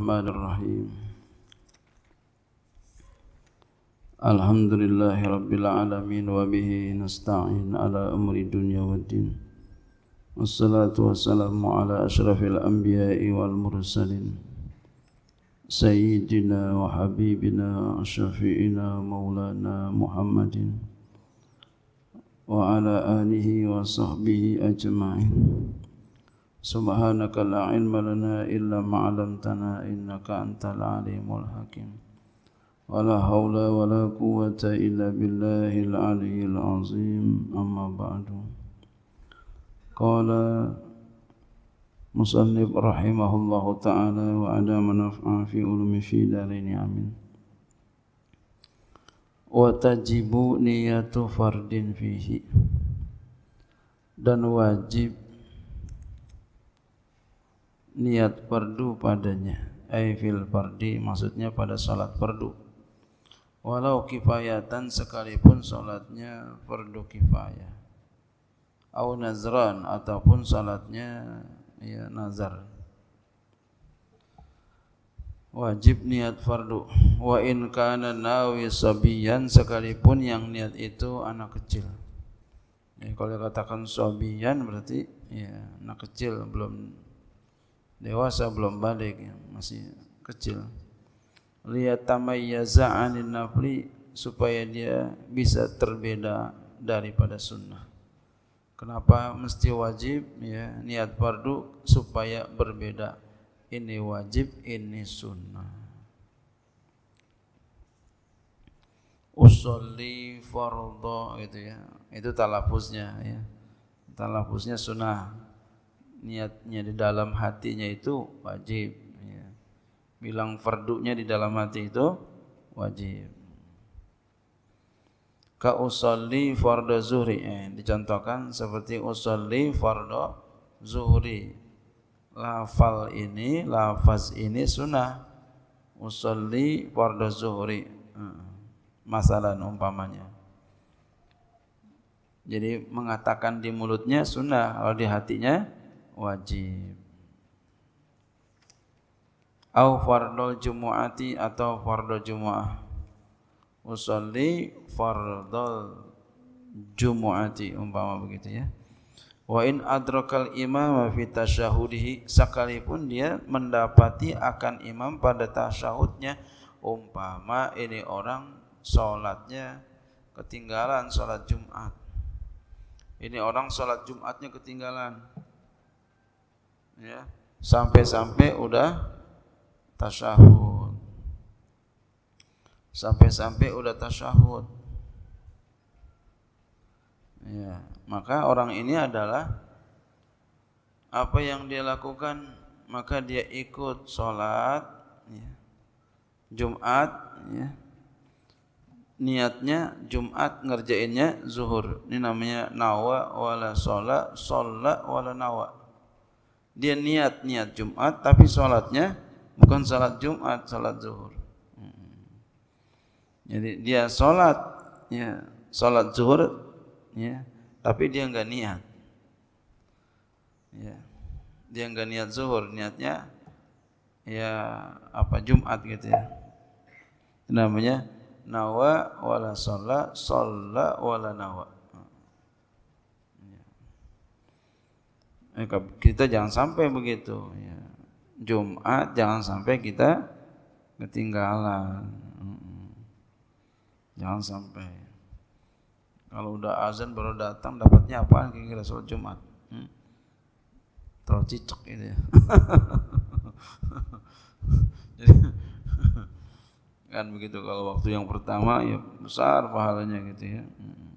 الرحمن الرحيم الحمد لله رب العالمين وبه نستعين على أمر الدنيا والدين والصلاة والسلام على أشرف الأنبياء والمرسلين سيدنا وحبيبنا شفيعنا مولانا محمد وعلى آله وصحبه أجمعين سبحانك لا علم لنا إلا ما علمتنا إنك أنت العليم الحكيم ولا حول ولا قوة إلا بالله العلي العظيم أما بعد قال مصنف رحمه الله تعالى وعلى منفع في علم في دارين نعم. آمين وتجب نية فرد فيه dan wajib niat fardu padanya Aifil fardi maksudnya pada salat fardu Walau kifayatan sekalipun salatnya fardu kifayah Au nazran ataupun salatnya ya, nazar Wajib niat fardu Wa in kana nawi sabiyan sekalipun yang niat itu anak kecil ya, Kalau dikatakan sabiyan berarti ya, anak kecil belum dewasa belum balik ya, masih kecil Lihat liyatamayyaza zaanin nafli supaya dia bisa terbeda daripada sunnah kenapa mesti wajib ya niat fardu supaya berbeda ini wajib ini sunnah usolli fardhu gitu ya itu talafuznya ya talafuznya sunnah niatnya di dalam hatinya itu wajib ya. bilang fardunya di dalam hati itu wajib ka usalli fardu zuhri eh, dicontohkan seperti usalli fardu zuhri lafal ini lafaz ini sunnah usalli fardu zuhri eh, masalah umpamanya jadi mengatakan di mulutnya sunnah kalau di hatinya wajib au fardul jumu'ati atau fardu jumu'ah usalli fardul jumu'ati umpama begitu ya wa in adrakal imam fi tasyahudihi sekalipun dia mendapati akan imam pada tasyahudnya umpama ini orang sholatnya ketinggalan sholat Jumat ini orang sholat Jumatnya ketinggalan ya sampai-sampai udah tasyahud sampai-sampai udah tasyahud ya maka orang ini adalah apa yang dia lakukan maka dia ikut sholat ya. Jumat ya. niatnya Jumat ngerjainnya zuhur ini namanya nawa wala sholat sholat wala nawa dia niat-niat Jumat tapi sholatnya bukan sholat Jumat, sholat zuhur. Hmm. Jadi dia sholat, ya, sholat zuhur, ya, tapi dia nggak niat. Ya, dia nggak niat zuhur, niatnya ya apa Jumat gitu ya. Namanya nawa wala sholat, sholat wala nawa. Eh, kita jangan sampai begitu. Ya. Jumat jangan sampai kita ketinggalan. Jangan sampai. Kalau udah azan baru datang dapatnya apa? Kira-kira sholat Jumat. Hmm? Terlalu cicok gitu ya. Jadi kan begitu kalau waktu yang pertama ya besar pahalanya gitu ya. Hmm.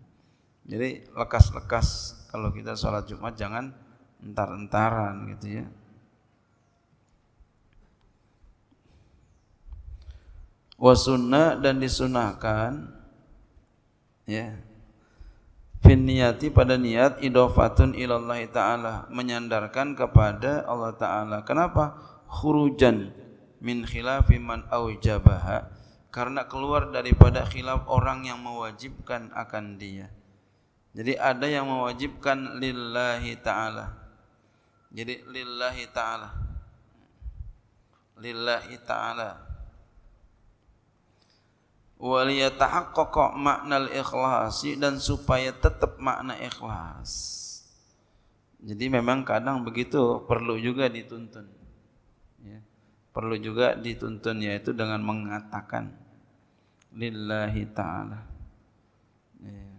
Jadi lekas-lekas kalau kita sholat Jumat jangan entar-entaran gitu ya. wasuna dan disunahkan ya Finiati pada niat idofatun ilallah ta'ala Menyandarkan kepada Allah ta'ala Kenapa? Khurujan min khilafi man awjabaha Karena keluar daripada khilaf orang yang mewajibkan akan dia Jadi ada yang mewajibkan lillahi ta'ala jadi lillahi ta'ala. Lillahi ta'ala. Waliyatahaqqaqa makna ikhlasi dan supaya tetap makna ikhlas. Jadi memang kadang begitu perlu juga dituntun. Ya. Perlu juga dituntun yaitu dengan mengatakan lillahi ta'ala. Ya.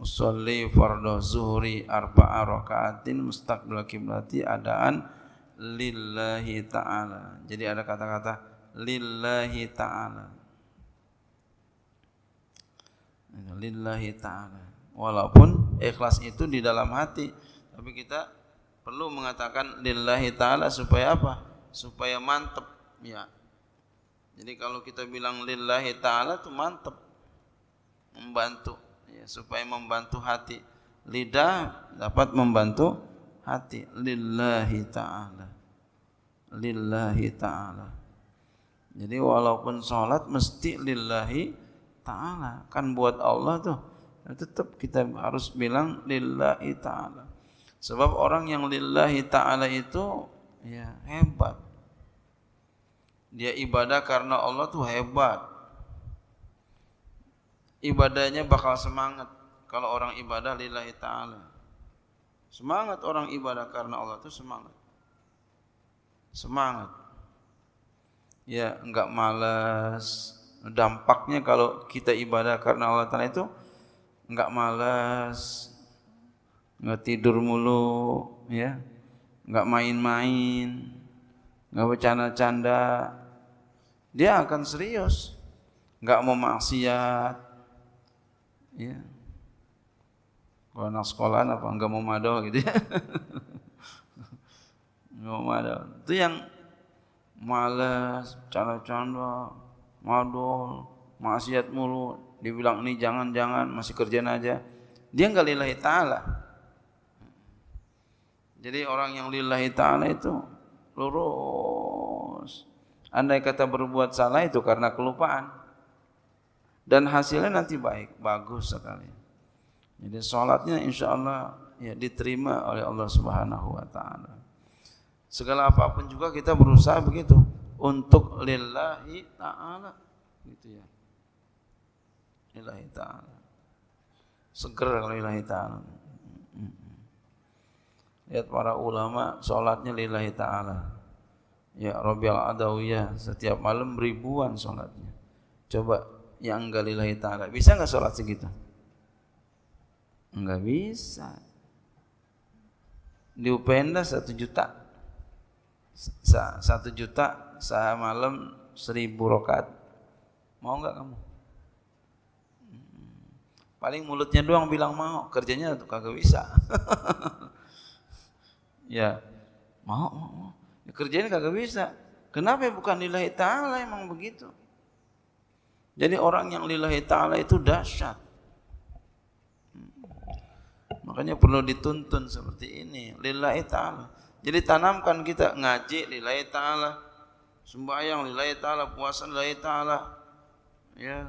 Usolli fardhu zuhri arba'a rakaatin mustaqbil kiblati adaan lillahi ta'ala. Jadi ada kata-kata lillahi ta'ala. Lillahi ta'ala. Walaupun ikhlas itu di dalam hati, tapi kita perlu mengatakan lillahi ta'ala supaya apa? Supaya mantep ya. Jadi kalau kita bilang lillahi ta'ala itu mantep membantu ya, supaya membantu hati lidah dapat membantu hati lillahi ta'ala lillahi ta'ala jadi walaupun sholat mesti lillahi ta'ala kan buat Allah tuh tetap kita harus bilang lillahi ta'ala sebab orang yang lillahi ta'ala itu ya hebat dia ibadah karena Allah tuh hebat ibadahnya bakal semangat kalau orang ibadah lillahi ta'ala. Semangat orang ibadah karena Allah itu semangat. Semangat. Ya, enggak malas. Dampaknya kalau kita ibadah karena Allah Ta'ala itu enggak malas, enggak tidur mulu, ya. Enggak main-main, enggak bercanda-canda. Dia akan serius. Enggak mau maksiat, Ya. Kalau anak sekolah apa enggak mau madoh gitu ya. enggak mau madoh. Itu yang malas, canda-canda, madoh, maksiat mulu, dibilang ini jangan-jangan, masih kerjaan aja. Dia enggak lillahi ta'ala. Jadi orang yang lillahi ta'ala itu lurus. Andai kata berbuat salah itu karena kelupaan dan hasilnya nanti baik, bagus sekali. Jadi sholatnya insya Allah ya diterima oleh Allah Subhanahu Wa Taala. Segala apapun juga kita berusaha begitu untuk lillahi taala gitu ya. Lillahi taala. Seger kalau lillahi taala. Lihat para ulama sholatnya lillahi taala. Ya Robyal Adawiyah setiap malam ribuan sholatnya. Coba yang galilahi ta'ala. Bisa nggak sholat segitu? Nggak bisa. Di satu juta. Satu juta saham malam seribu rokat. Mau nggak kamu? Paling mulutnya doang bilang mau, kerjanya tuh kagak bisa. ya, mau, mau, mau. Ya, kerjanya kagak bisa. Kenapa ya? bukan nilai ta'ala emang begitu? Jadi orang yang lillahi ta'ala itu dahsyat. Hmm. Makanya perlu dituntun seperti ini. Lillahi ta'ala. Jadi tanamkan kita ngaji lillahi ta'ala. Sembahyang lillahi ta'ala. Puasa lillahi ta'ala. Ya.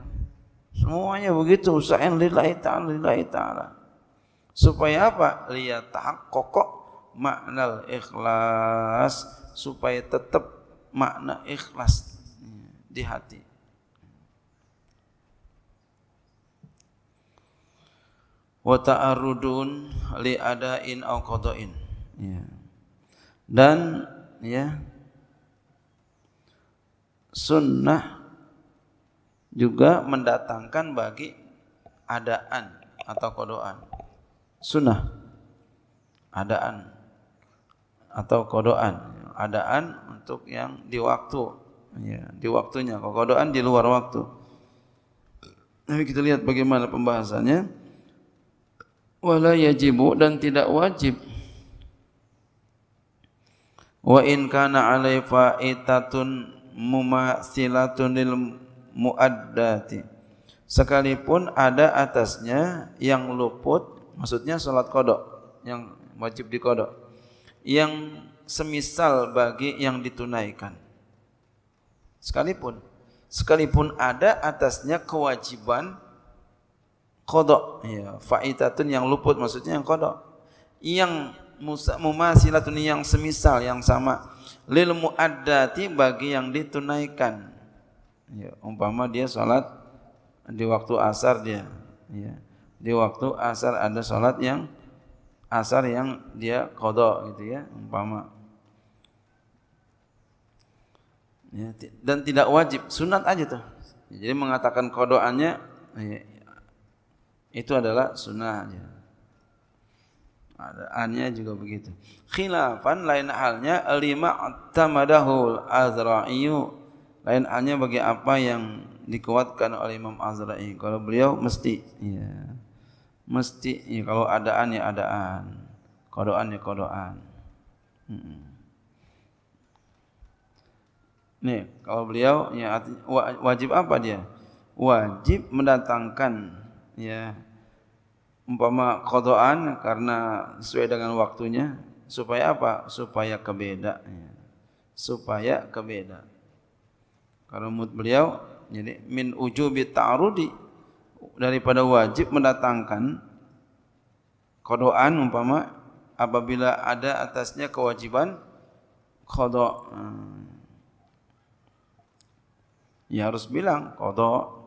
Semuanya begitu. Usahain lillahi ta'ala. Lillahi ta'ala. Supaya apa? Lihat tahak kokok makna ikhlas. Supaya tetap makna ikhlas di hati. wa ta'arrudun li ada'in au qada'in ya dan ya sunnah juga mendatangkan bagi adaan atau kodoan sunnah adaan atau kodoan adaan untuk yang di waktu ya, di waktunya kodoan di luar waktu tapi kita lihat bagaimana pembahasannya wala yajibu dan tidak wajib wa in kana alai faitatun mumasilatun lil muaddati sekalipun ada atasnya yang luput maksudnya salat kodok yang wajib dikodok yang semisal bagi yang ditunaikan sekalipun sekalipun ada atasnya kewajiban kodok ya faidatun yang luput maksudnya yang kodok yang mumasilatun yang semisal yang sama lil muaddati bagi yang ditunaikan ya umpama dia salat di waktu asar dia ya di waktu asar ada salat yang asar yang dia kodok gitu ya umpama ya, dan tidak wajib sunat aja tuh jadi mengatakan kodoannya iya, itu adalah sunnahnya. Adaannya juga begitu. Khilafan lain halnya lima tamadahul azra'iyu. Lain halnya bagi apa yang dikuatkan oleh Imam Azra'i. Kalau beliau mesti ya. Mesti ya, kalau adaan ya adaan. Kodoan ya kodoan. Hmm. Nih, kalau beliau ya wajib apa dia? Wajib mendatangkan ya umpama qadaan karena sesuai dengan waktunya supaya apa supaya kebeda ya. supaya kebeda kalau mut beliau jadi min ujubi ta'rudi daripada wajib mendatangkan qadaan umpama apabila ada atasnya kewajiban qada hmm. ya harus bilang qada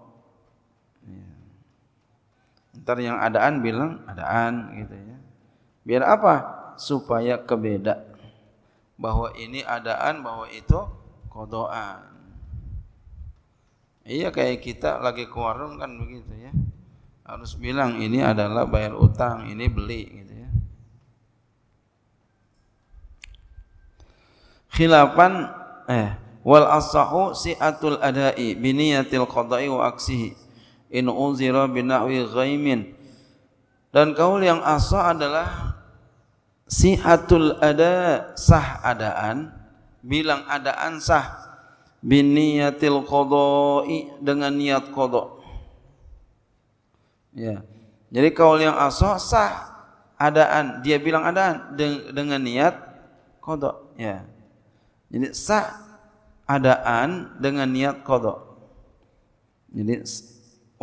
ntar yang adaan bilang adaan gitu ya biar apa supaya kebeda bahwa ini adaan bahwa itu kodoan iya kayak kita lagi ke warung kan begitu ya harus bilang ini adalah bayar utang ini beli gitu ya khilafan eh wal asahu si'atul adai biniyatil qada'i wa aksihi in uzira binahwi ghaimin dan kaul yang asa adalah sihatul ada sah adaan bilang adaan sah biniyatil qada'i dengan niat qada ya jadi kaul yang asa sah adaan dia bilang adaan dengan niat qada ya jadi sah adaan dengan niat qada jadi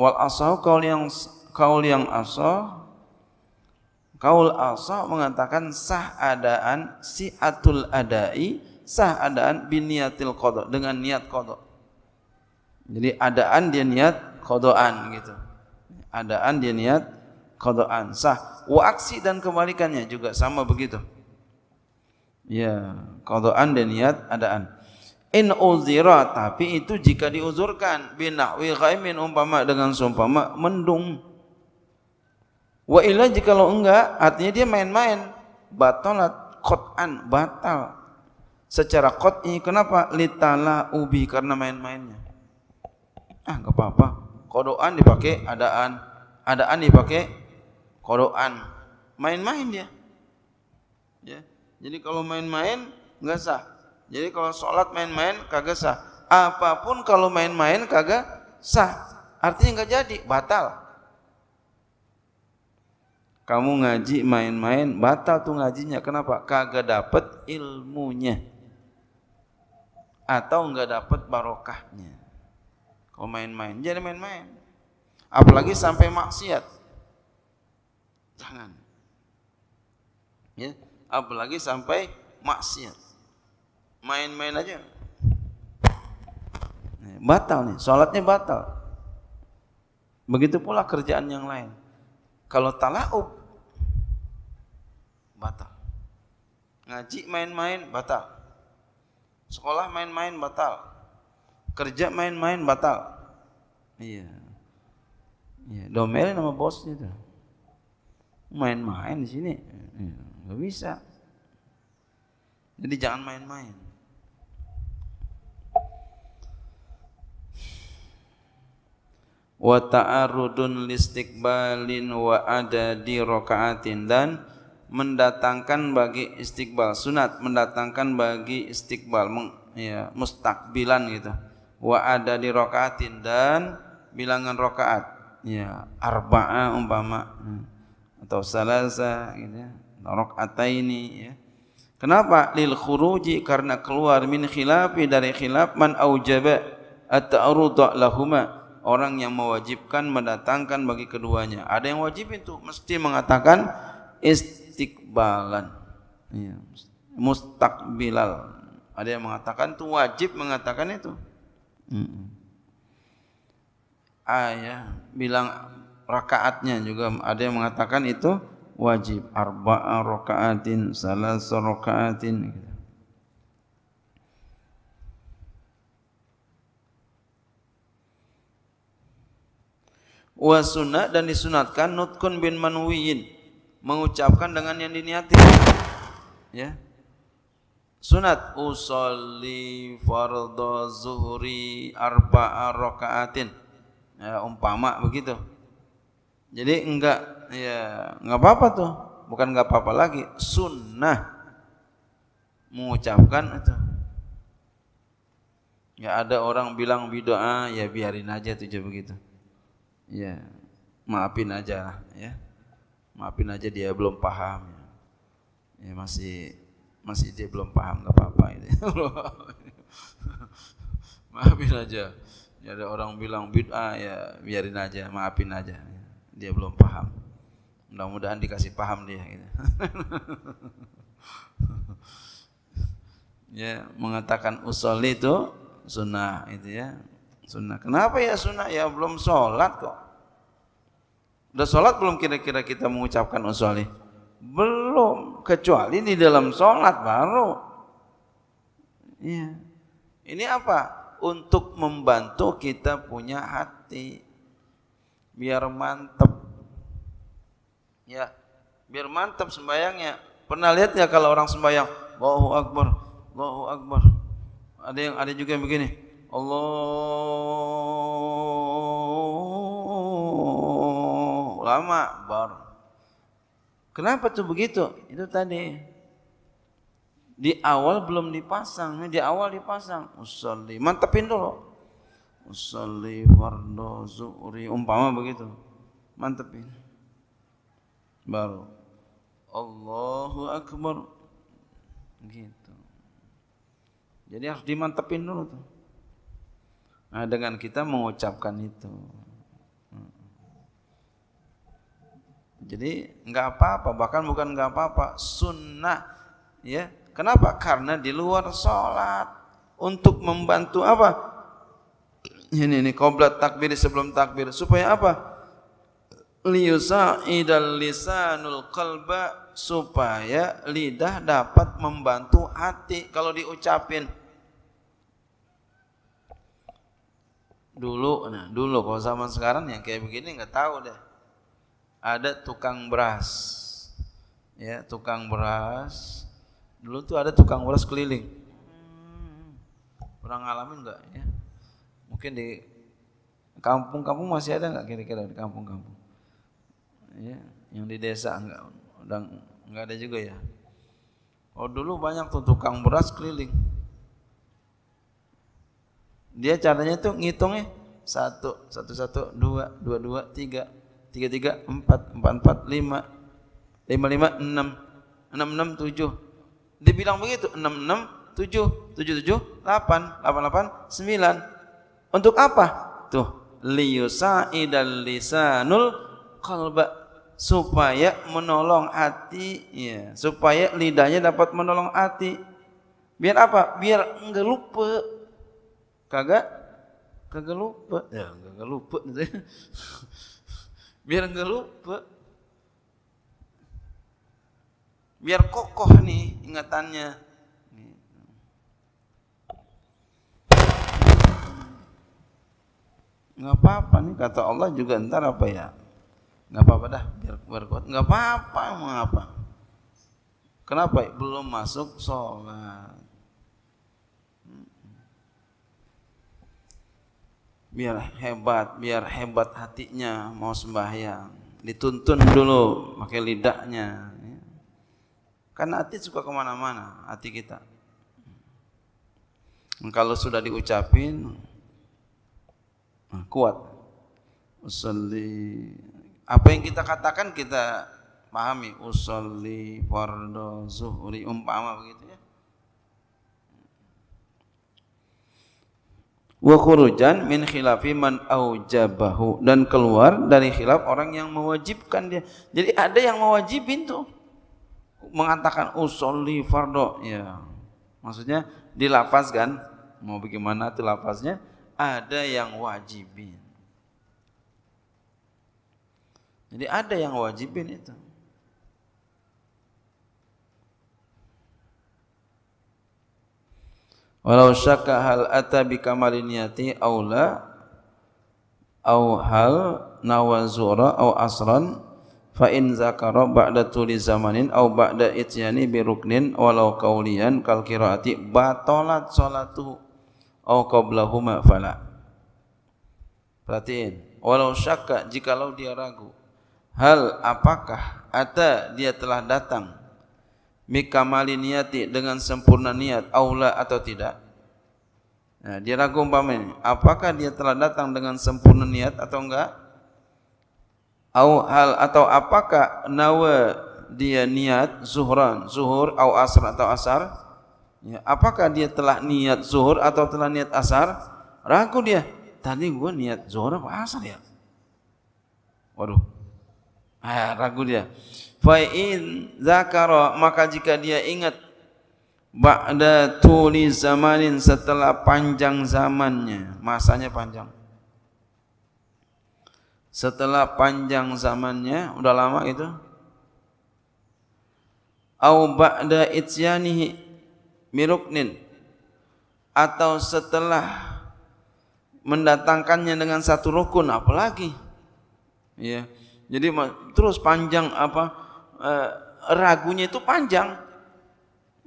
wal asah kaul yang kaul yang asah kaul asah mengatakan sah adaan si atul adai sah adaan biniatil kodok dengan niat kodok jadi adaan dia niat kodoan gitu adaan dia niat kodoan sah wa aksi dan kebalikannya juga sama begitu ya kodoan dan niat adaan in uzira tapi itu jika diuzurkan binahwi ghaimin umpama dengan sumpama mendung wa illa lo enggak artinya dia main-main batalat qat'an batal secara qat'i kenapa litala ubi karena main-mainnya ah enggak apa-apa kodoan dipakai adaan adaan dipakai kodoan main-main dia ya jadi kalau main-main enggak sah jadi kalau sholat main-main kagak sah. Apapun kalau main-main kagak sah. Artinya nggak jadi, batal. Kamu ngaji main-main, batal tuh ngajinya. Kenapa? Kagak dapet ilmunya. Atau nggak dapet barokahnya. Kalau main-main, jadi main-main. Apalagi sampai maksiat. Jangan. Ya, apalagi sampai maksiat main-main aja batal nih sholatnya batal begitu pula kerjaan yang lain kalau talaub batal ngaji main-main batal sekolah main-main batal kerja main-main batal iya iya domelin sama bosnya tuh main-main di sini iya, nggak bisa jadi jangan main-main wa ta'arudun listiqbalin wa di rokaatin dan mendatangkan bagi istiqbal sunat mendatangkan bagi istiqbal ya, mustakbilan gitu wa ada di rokaatin dan bilangan rokaat, ya arba'a umpama hmm, atau salasa gitu ya rakaataini ya kenapa lil khuruji karena keluar min khilafi dari khilaf man aujaba at-ta'arud lahuma orang yang mewajibkan mendatangkan bagi keduanya. Ada yang wajib itu mesti mengatakan istiqbalan. Ya, mustakbilal. Ada yang mengatakan itu wajib mengatakan itu. Ayah ya, bilang rakaatnya juga ada yang mengatakan itu wajib arba'a rakaatin, salas rakaatin gitu. wa sunnah dan disunatkan nutkun bin manwiyin mengucapkan dengan yang diniati ya sunat usolli fardhu zuhri arba'a rakaatin ya, umpama begitu jadi enggak ya enggak apa-apa tuh bukan enggak apa-apa lagi sunnah mengucapkan itu ya ada orang bilang bid'ah ya biarin aja tuh begitu ya maafin aja ya maafin aja dia belum paham ya, ya masih masih dia belum paham nggak apa-apa ini gitu. maafin aja ya ada orang bilang bid'ah ya biarin aja maafin aja dia belum paham mudah-mudahan dikasih paham dia gitu. ya mengatakan usol itu sunnah itu ya Sunnah. Kenapa ya sunnah? Ya belum sholat kok. Udah sholat belum kira-kira kita mengucapkan usolih? Belum, kecuali di dalam sholat baru. Ya. Ini apa? Untuk membantu kita punya hati. Biar mantep. Ya, biar mantep sembayangnya. Pernah lihat ya kalau orang sembayang, Allahu Akbar, Allahu Akbar. Ada yang ada juga yang begini. Allah lama bar. Kenapa tu begitu? Itu tadi di awal belum dipasang, di awal dipasang. Usolli mantepin dulu. Usolli fardhu zuhri umpama begitu. Mantepin. Baru Allahu akbar. Gitu. Jadi harus dimantepin dulu tuh. Nah, dengan kita mengucapkan itu. Hmm. Jadi nggak apa-apa, bahkan bukan nggak apa-apa, sunnah. Ya, kenapa? Karena di luar sholat untuk membantu apa? Ini ini koblat takbir sebelum takbir supaya apa? idal lisanul qalba supaya lidah dapat membantu hati kalau diucapin dulu nah dulu kalau zaman sekarang yang kayak begini nggak tahu deh ada tukang beras ya tukang beras dulu tuh ada tukang beras keliling pernah ngalamin nggak ya mungkin di kampung-kampung masih ada nggak kira-kira di kampung-kampung ya yang di desa nggak udah nggak ada juga ya oh dulu banyak tuh tukang beras keliling dia caranya tuh ngitungnya satu, satu, satu, dua, dua, dua, tiga, tiga, tiga, empat, empat, empat, lima, lima, lima, enam, enam, enam, tujuh. Dibilang begitu, enam, enam, tujuh, tujuh, tujuh, delapan, delapan, delapan, sembilan. Untuk apa? Tuh, liyusaidal lisanul qalba supaya menolong hati ya supaya lidahnya dapat menolong hati biar apa biar enggak lupa kagak kagak lupa ya kagak lupa biar nggak lupa biar kokoh nih ingatannya nggak apa-apa nih kata Allah juga ntar apa ya nggak apa-apa dah biar berkuat nggak apa-apa mau apa kenapa belum masuk sholat biar hebat, biar hebat hatinya mau sembahyang. Dituntun dulu pakai lidahnya. Ya. Karena hati suka kemana-mana, hati kita. Kalau sudah diucapin, nah, kuat. Usalli. Apa yang kita katakan kita pahami. Usalli, fardo, zuhri, umpama begitu ya. wa khurujan min khilafi man aujabahu dan keluar dari khilaf orang yang mewajibkan dia. Jadi ada yang mewajibin tuh mengatakan usolli oh, fardo ya. Maksudnya dilafaz kan mau bagaimana tuh lafaznya ada yang wajibin. Jadi ada yang wajibin itu. Walau syakka hal ata bi kamalin niyati aula au hal nawazura au asran fa in zakara ba'da tuli zamanin au ba'da ityani bi ruknin walau qauliyan kal qiraati batalat salatu au qablahuma fala Perhatiin walau syakka jikalau dia ragu hal apakah ata dia telah datang bikamali niat dengan sempurna niat aula atau tidak nah, dia ragu umpamanya apakah dia telah datang dengan sempurna niat atau enggak au hal atau apakah nawa dia niat zuhran zuhur au asr atau asar ya, apakah dia telah niat zuhur atau telah niat asar ragu dia tadi gua niat zuhur apa asar ya waduh Ah, ragu dia. Fa'in zakara maka jika dia ingat ba'da tuli zamanin setelah panjang zamannya, masanya panjang. Setelah panjang zamannya, udah lama itu. Au ba'da ityanihi miruknin atau setelah mendatangkannya dengan satu rukun apalagi ya jadi terus panjang apa eh, ragunya itu panjang.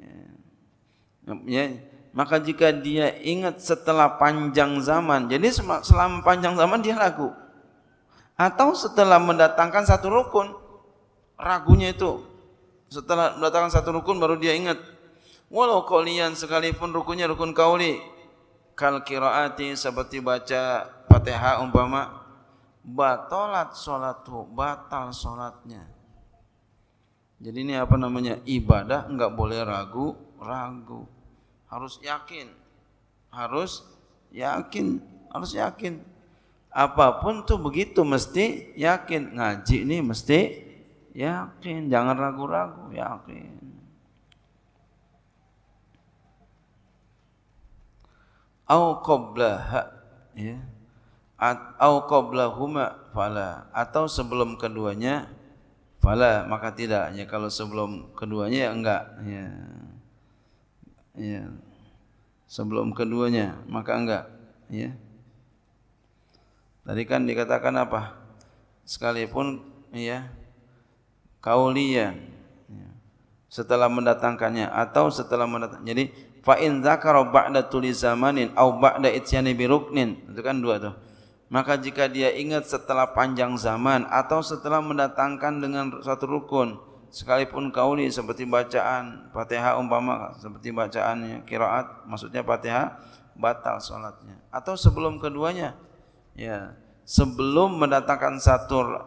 Ya, ya, maka jika dia ingat setelah panjang zaman, jadi selama panjang zaman dia ragu. Atau setelah mendatangkan satu rukun, ragunya itu setelah mendatangkan satu rukun baru dia ingat. Walau kalian sekalipun rukunnya rukun kauli, kal kiraati seperti baca Fatihah umpama batalat sholatku batal solatnya. jadi ini apa namanya ibadah enggak boleh ragu ragu harus yakin harus yakin harus yakin apapun tuh begitu mesti yakin ngaji ini mesti yakin jangan ragu-ragu yakin au qablaha ya au qablahuma fala atau sebelum keduanya fala maka tidak ya kalau sebelum keduanya ya enggak ya ya sebelum keduanya maka enggak ya tadi kan dikatakan apa sekalipun ya kauliya ya. setelah mendatangkannya atau setelah mendatang jadi fa in dzakara ba'da tuli zamanin au ba'da ityani biruknin itu kan dua tuh maka jika dia ingat setelah panjang zaman atau setelah mendatangkan dengan satu rukun, sekalipun kauli seperti bacaan Fatihah umpama seperti bacaannya kiraat maksudnya Fatihah batal salatnya atau sebelum keduanya ya sebelum mendatangkan satu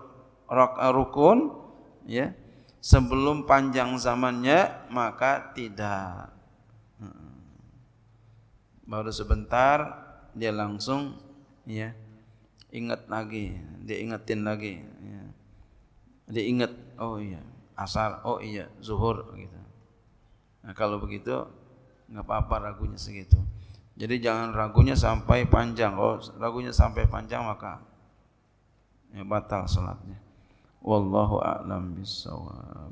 eh, rukun ya sebelum panjang zamannya maka tidak hmm. baru sebentar dia langsung ya ingat lagi, dia ingetin lagi. Ya. Dia ingat, oh iya, asar, oh iya, zuhur gitu. Nah, kalau begitu nggak apa-apa ragunya segitu. Jadi jangan ragunya sampai panjang. Oh, ragunya sampai panjang maka ya batal salatnya. Wallahu a'lam bishawab.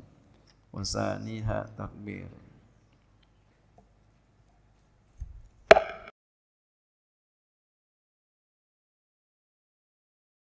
Wasaniha takbir.